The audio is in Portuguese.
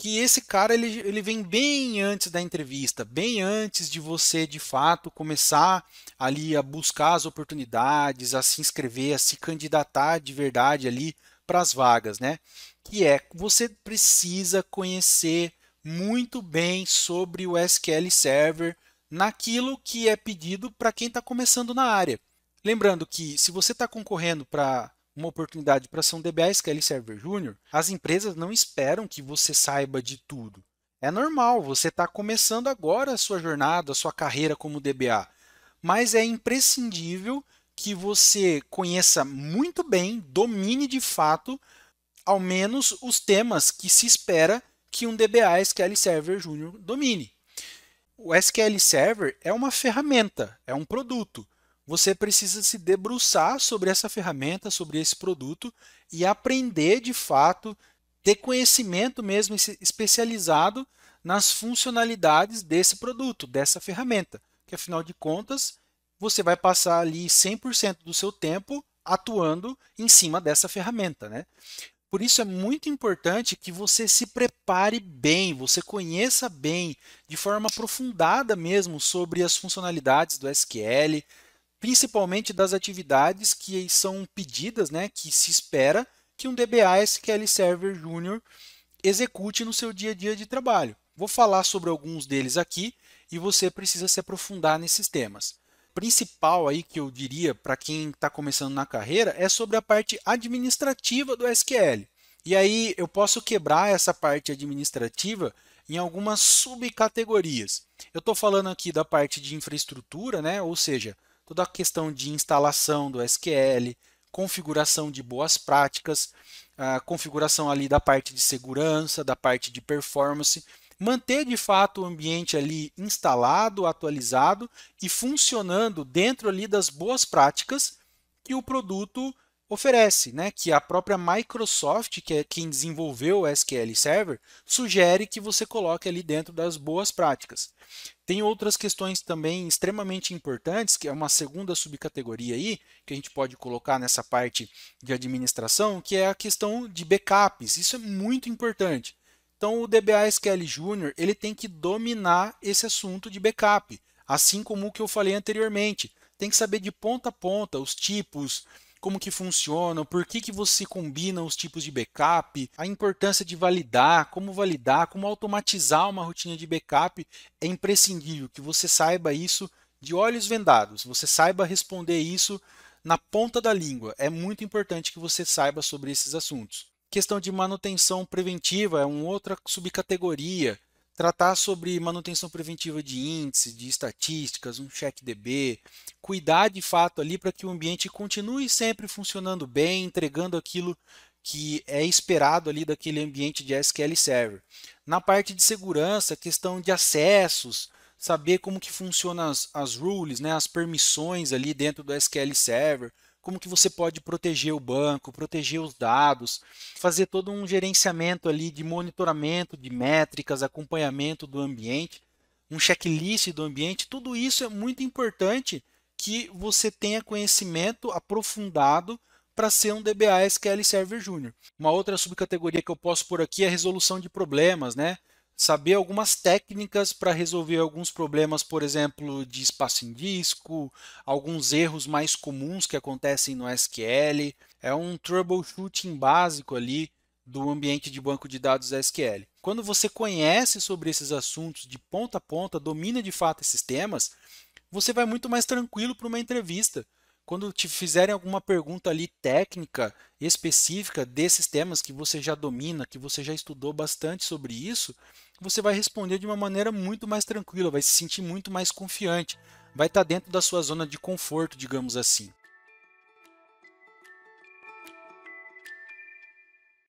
que esse cara ele, ele vem bem antes da entrevista, bem antes de você de fato começar ali a buscar as oportunidades, a se inscrever, a se candidatar de verdade ali para as vagas, né? Que é você precisa conhecer muito bem sobre o SQL Server naquilo que é pedido para quem está começando na área. Lembrando que se você está concorrendo para uma oportunidade para um DBA SQL Server Júnior, as empresas não esperam que você saiba de tudo. É normal, você está começando agora a sua jornada, a sua carreira como DBA, mas é imprescindível que você conheça muito bem, domine de fato, ao menos os temas que se espera que um DBA SQL Server Júnior domine. O SQL Server é uma ferramenta, é um produto você precisa se debruçar sobre essa ferramenta, sobre esse produto e aprender de fato, ter conhecimento mesmo especializado nas funcionalidades desse produto, dessa ferramenta, que afinal de contas você vai passar ali 100% do seu tempo atuando em cima dessa ferramenta, né? Por isso é muito importante que você se prepare bem, você conheça bem, de forma aprofundada mesmo, sobre as funcionalidades do SQL, principalmente das atividades que são pedidas, né, que se espera que um DBA SQL Server Júnior execute no seu dia a dia de trabalho. Vou falar sobre alguns deles aqui e você precisa se aprofundar nesses temas. Principal aí que eu diria para quem está começando na carreira é sobre a parte administrativa do SQL. E aí eu posso quebrar essa parte administrativa em algumas subcategorias. Eu estou falando aqui da parte de infraestrutura, né? ou seja, toda a questão de instalação do SQL, configuração de boas práticas, a configuração ali da parte de segurança, da parte de performance, manter de fato o ambiente ali instalado, atualizado e funcionando dentro ali das boas práticas que o produto oferece, né? que a própria Microsoft, que é quem desenvolveu o SQL Server, sugere que você coloque ali dentro das boas práticas. Tem outras questões também extremamente importantes, que é uma segunda subcategoria aí, que a gente pode colocar nessa parte de administração, que é a questão de backups. Isso é muito importante. Então, o DBA SQL Júnior, ele tem que dominar esse assunto de backup, assim como o que eu falei anteriormente. Tem que saber de ponta a ponta os tipos, como que funcionam, por que, que você combina os tipos de backup, a importância de validar, como validar, como automatizar uma rotina de backup, é imprescindível que você saiba isso de olhos vendados, você saiba responder isso na ponta da língua. É muito importante que você saiba sobre esses assuntos. Questão de manutenção preventiva é uma outra subcategoria tratar sobre manutenção preventiva de índice, de estatísticas, um CheckDB, cuidar de fato ali para que o ambiente continue sempre funcionando bem, entregando aquilo que é esperado ali daquele ambiente de SQL Server. Na parte de segurança, questão de acessos, saber como que funcionam as, as rules, né, as permissões ali dentro do SQL Server, como que você pode proteger o banco, proteger os dados, fazer todo um gerenciamento ali de monitoramento, de métricas, acompanhamento do ambiente, um checklist do ambiente, tudo isso é muito importante que você tenha conhecimento aprofundado para ser um DBA SQL Server Júnior. Uma outra subcategoria que eu posso por aqui é a resolução de problemas, né? saber algumas técnicas para resolver alguns problemas, por exemplo, de espaço em disco, alguns erros mais comuns que acontecem no SQL. É um troubleshooting básico ali do ambiente de banco de dados SQL. Quando você conhece sobre esses assuntos de ponta a ponta, domina de fato esses temas, você vai muito mais tranquilo para uma entrevista quando te fizerem alguma pergunta ali técnica específica desses temas que você já domina, que você já estudou bastante sobre isso, você vai responder de uma maneira muito mais tranquila, vai se sentir muito mais confiante, vai estar tá dentro da sua zona de conforto, digamos assim.